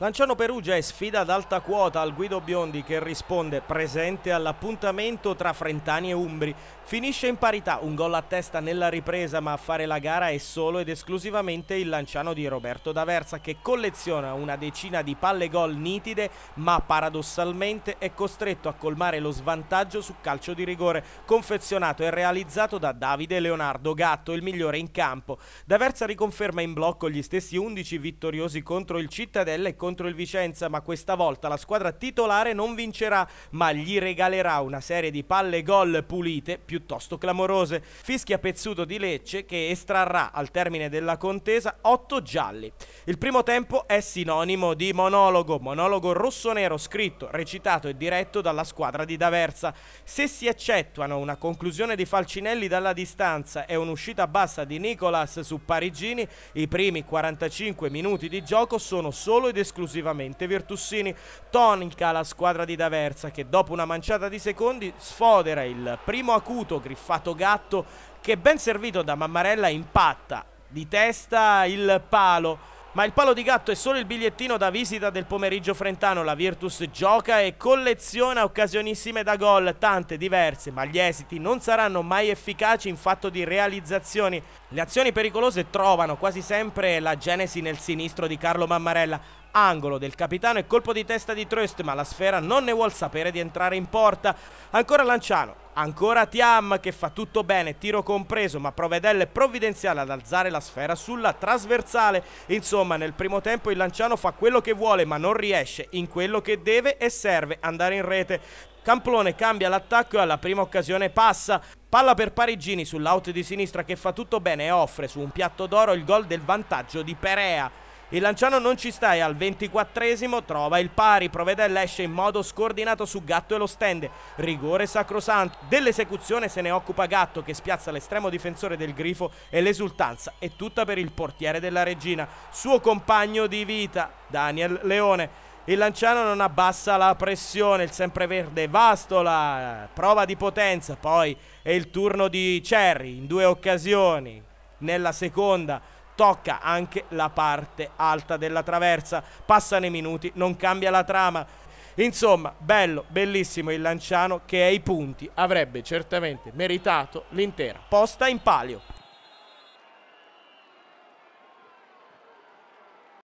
Lanciano Perugia è sfida ad alta quota al Guido Biondi che risponde presente all'appuntamento tra Frentani e Umbri. Finisce in parità, un gol a testa nella ripresa, ma a fare la gara è solo ed esclusivamente il lanciano di Roberto D'Aversa che colleziona una decina di palle gol nitide, ma paradossalmente è costretto a colmare lo svantaggio su calcio di rigore, confezionato e realizzato da Davide Leonardo Gatto, il migliore in campo. D'Aversa riconferma in blocco gli stessi 11 vittoriosi contro il Cittadella e contro contro il Vicenza, ma questa volta la squadra titolare non vincerà, ma gli regalerà una serie di palle gol pulite piuttosto clamorose. Fischia pezzuto di Lecce che estrarrà al termine della contesa 8 gialli. Il primo tempo è sinonimo di monologo, monologo rosso-nero scritto, recitato e diretto dalla squadra di D'Aversa. Se si eccettuano una conclusione di Falcinelli dalla distanza e un'uscita bassa di Nicolas su Parigini, i primi 45 minuti di gioco sono solo ed esclusivamente esclusivamente. Virtussini tonica la squadra di D'Aversa che dopo una manciata di secondi sfodera il primo acuto griffato gatto che ben servito da Mammarella impatta di testa il palo. Ma il palo di gatto è solo il bigliettino da visita del pomeriggio frentano. La Virtus gioca e colleziona occasionissime da gol, tante, diverse, ma gli esiti non saranno mai efficaci in fatto di realizzazioni. Le azioni pericolose trovano quasi sempre la genesi nel sinistro di Carlo Mammarella, Angolo del capitano e colpo di testa di Tröst, ma la sfera non ne vuol sapere di entrare in porta. Ancora Lanciano, Ancora Tiam che fa tutto bene, tiro compreso, ma Provedel è provvidenziale ad alzare la sfera sulla trasversale. Insomma, nel primo tempo il Lanciano fa quello che vuole, ma non riesce in quello che deve e serve andare in rete. Camplone cambia l'attacco e alla prima occasione passa. Palla per Parigini sull'out di sinistra che fa tutto bene e offre su un piatto d'oro il gol del vantaggio di Perea. Il Lanciano non ci sta e al 24 trova il pari. Provedella esce in modo scordinato su Gatto e lo stende. Rigore sacrosanto. Dell'esecuzione se ne occupa Gatto che spiazza l'estremo difensore del grifo e l'esultanza è tutta per il portiere della regina, suo compagno di vita, Daniel Leone. Il Lanciano non abbassa la pressione, il sempreverde Vastola prova di potenza, poi è il turno di Cherry in due occasioni. Nella seconda tocca anche la parte alta della traversa. Passano i minuti, non cambia la trama. Insomma, bello, bellissimo il Lanciano che ai punti avrebbe certamente meritato l'intera posta in palio.